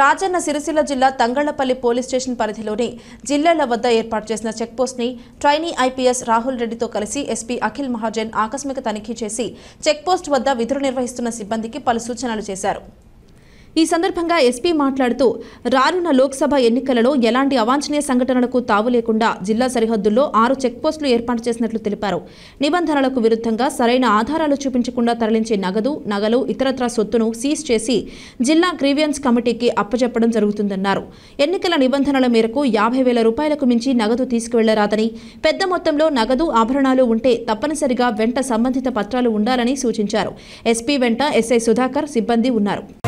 రాజన్న సిరిసిల్ల జిల్లా Thangallapalli police station పరిధిలోని జిల్లాల వద్ద ఏర్పాటు చేసిన ని ట్రైనీ ఐపీఎస్ రాహుల్ రెడ్డితో కలిసి ఎస్పీ అఖిల్ మహాజన్ ఆకస్మిక తనిఖీ చేసి చెక్పోస్ట్ వద్ద విధులు నిర్వహిస్తున్న సిబ్బందికి పలు సూచనలు చేశారు ఈ సందర్భంగా ఎస్పీ మాట్లాడుతూ రానున్న లోక్సభ ఎన్నికలలో ఎలాంటి అవాంఛనీయ సంఘటనలకు తావు లేకుండా జిల్లా సరిహద్దుల్లో ఆరు చెక్పోస్టులు ఏర్పాటు చేసినట్లు తెలిపారు నిబంధనలకు విరుద్ధంగా సరైన ఆధారాలు చూపించకుండా తరలించే నగదు నగలు ఇతరత్ర సొత్తును సీజ్ చేసి జిల్లా గ్రీవియన్స్ కమిటీకి అప్పచెప్పడం జరుగుతుందన్నారు ఎన్నికల నిబంధనల మేరకు యాభై వేల రూపాయలకు మించి నగదు తీసుకువెళ్లరాదని పెద్ద మొత్తంలో నగదు ఆభరణాలు ఉంటే తప్పనిసరిగా వెంట సంబంధిత పత్రాలు ఉండాలని సూచించారు ఎస్పీ వెంట ఎస్ఐ సుధాకర్ సిబ్బంది ఉన్నారు